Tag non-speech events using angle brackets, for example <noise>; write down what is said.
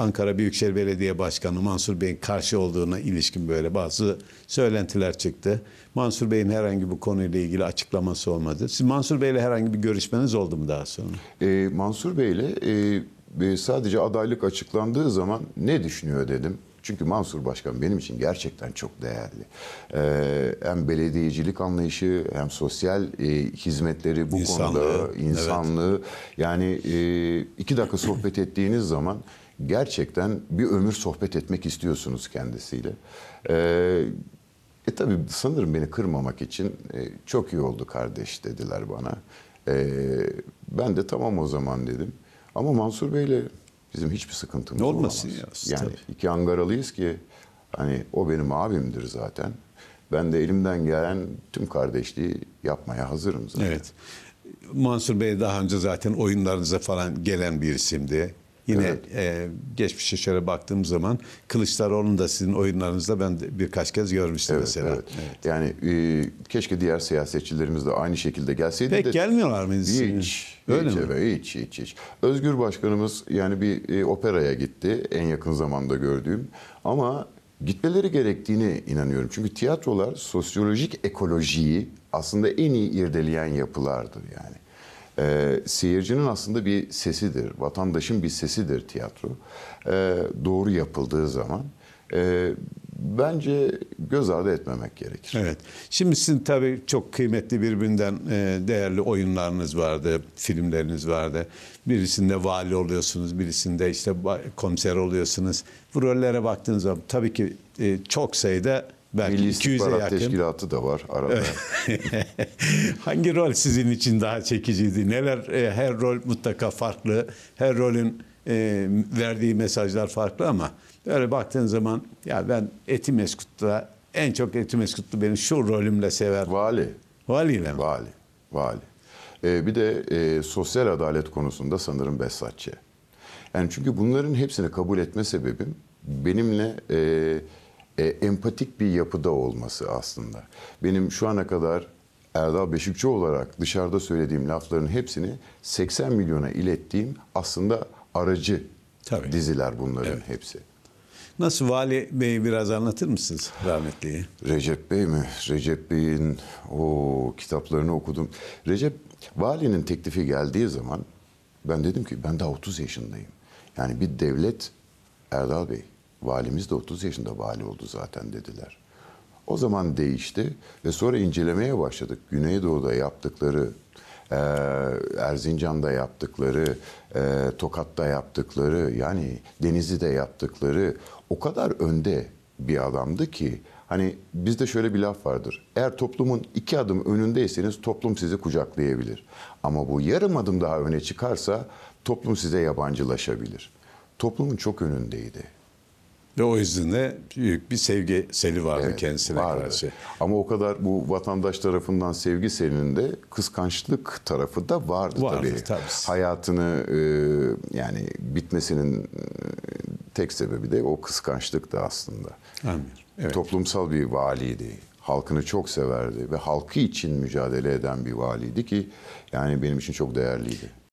Ankara Büyükşehir Belediye Başkanı Mansur Bey'in karşı olduğuna ilişkin böyle bazı söylentiler çıktı. Mansur Bey'in herhangi bu konuyla ilgili açıklaması olmadı. Siz Mansur Bey'le herhangi bir görüşmeniz oldu mu daha sonra? E, Mansur Bey'le e, sadece adaylık açıklandığı zaman ne düşünüyor dedim. Çünkü Mansur Başkan benim için gerçekten çok değerli. Ee, hem belediyecilik anlayışı hem sosyal e, hizmetleri bu insanlığı, konuda insanlığı evet. yani e, iki dakika sohbet ettiğiniz zaman gerçekten bir ömür sohbet etmek istiyorsunuz kendisiyle. Ee, e tabii sanırım beni kırmamak için e, çok iyi oldu kardeş dediler bana. E, ben de tamam o zaman dedim. Ama Mansur Bey'le Bizim hiçbir sıkıntımız Olmasın olamaz. Ya, yani tabii. iki Angaralıyız ki hani o benim abimdir zaten. Ben de elimden gelen tüm kardeşliği yapmaya hazırım zaten. Evet. Mansur Bey daha önce zaten oyunlarınıza falan gelen bir isimdi. Yine evet. e, geçmiş yaşlara baktığım zaman Kılıçdaroğlu'nu da sizin oyunlarınızda ben birkaç kez görmüştüm evet, mesela. Evet. evet. Yani e, keşke diğer siyasetçilerimiz de aynı şekilde gelseydi Pek de. gelmiyorlar mı? Hiç. hiç Öyle hiç, mi? Evet, hiç, hiç, hiç. Özgür Başkanımız yani bir e, operaya gitti en yakın zamanda gördüğüm. Ama gitmeleri gerektiğini inanıyorum. Çünkü tiyatrolar sosyolojik ekolojiyi aslında en iyi irdeleyen yapılardır yani. E, seyircinin aslında bir sesidir, vatandaşın bir sesidir tiyatro. E, doğru yapıldığı zaman. E, bence göz ardı etmemek gerekir. Evet. Şimdi sizin tabii çok kıymetli birbirinden e, değerli oyunlarınız vardı, filmleriniz vardı. Birisinde vali oluyorsunuz, birisinde işte komiser oluyorsunuz. Bu rollere baktığınız zaman tabii ki e, çok sayıda belki Milli 200'e yakın. Teşkilatı da var arada. <laughs> Hangi rol sizin için daha çekiciydi? Neler e, her rol mutlaka farklı. Her rolün e, verdiği mesajlar farklı ama böyle baktığın zaman ya ben Eti Meskut'ta en çok Eti Meskut'u benim şu rolümle sever. Vali. Valiyle mi? Vali. Vali. Ee, bir de e, sosyal adalet konusunda sanırım Besatçı. Yani çünkü bunların hepsini kabul etme sebebim benimle e, e, empatik bir yapıda olması aslında. Benim şu ana kadar Erdal Beşikçi olarak dışarıda söylediğim lafların hepsini 80 milyona ilettiğim aslında aracı Tabii. diziler bunların evet. hepsi. Nasıl Vali Bey biraz anlatır mısınız rahmetliyi? Recep Bey mi? Recep Bey'in o kitaplarını okudum. Recep Vali'nin teklifi geldiği zaman ben dedim ki ben daha 30 yaşındayım. Yani bir devlet Erdal Bey valimiz de 30 yaşında vali oldu zaten dediler. O zaman değişti ve sonra incelemeye başladık. Güneydoğu'da yaptıkları, e, Erzincan'da yaptıkları, e, Tokat'ta yaptıkları, yani Denizli'de yaptıkları o kadar önde bir adamdı ki hani bizde şöyle bir laf vardır. Eğer toplumun iki adım önündeyseniz toplum sizi kucaklayabilir. Ama bu yarım adım daha öne çıkarsa toplum size yabancılaşabilir. Toplumun çok önündeydi. Ve o yüzden de büyük bir sevgi seli vardı evet, kendisine vardı. karşı. Ama o kadar bu vatandaş tarafından sevgi selinde kıskançlık tarafı da vardı, vardı tabii. tabii. Hayatını e, yani bitmesinin e, tek sebebi de o kıskançlık da aslında. Anladım. Evet. Toplumsal bir valiydi halkını çok severdi ve halkı için mücadele eden bir valiydi ki yani benim için çok değerliydi.